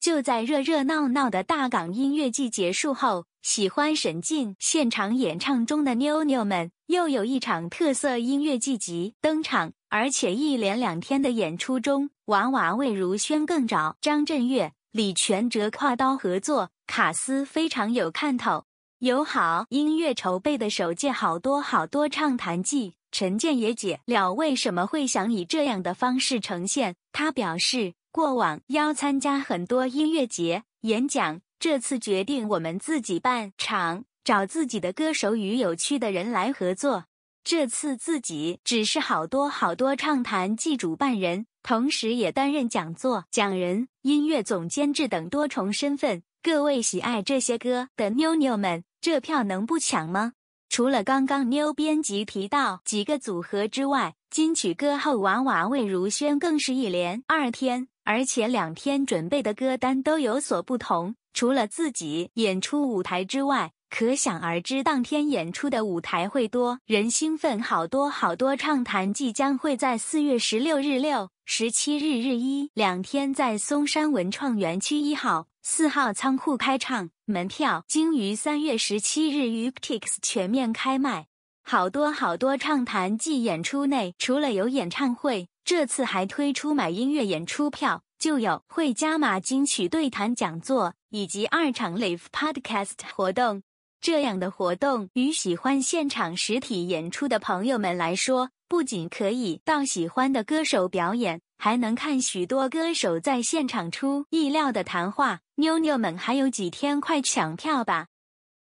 就在热热闹闹的大港音乐季结束后，喜欢沈静现场演唱中的妞妞们又有一场特色音乐季集登场，而且一连两天的演出中，娃娃魏如萱、更找张震岳、李全哲跨刀合作，卡斯非常有看头。友好音乐筹备的首届好多好多畅谈季，陈建也解了为什么会想以这样的方式呈现，他表示。过往邀参加很多音乐节演讲，这次决定我们自己办场，找自己的歌手与有趣的人来合作。这次自己只是好多好多畅谈暨主办人，同时也担任讲座讲人、音乐总监制等多重身份。各位喜爱这些歌的妞妞们，这票能不抢吗？除了刚刚妞编辑提到几个组合之外，金曲歌后娃娃魏如萱更是一连二天。而且两天准备的歌单都有所不同，除了自己演出舞台之外，可想而知当天演出的舞台会多人兴奋好多好多。唱坛即将会在四月十六日六、十七日日一两天在嵩山文创园区一号、四号仓库开唱，门票经于三月十七日于 TikX 全面开卖。好多好多畅谈暨演出内，除了有演唱会，这次还推出买音乐演出票就有会加码金曲对谈讲座以及二场 Live Podcast 活动。这样的活动与喜欢现场实体演出的朋友们来说，不仅可以到喜欢的歌手表演，还能看许多歌手在现场出意料的谈话。妞妞们还有几天，快抢票吧！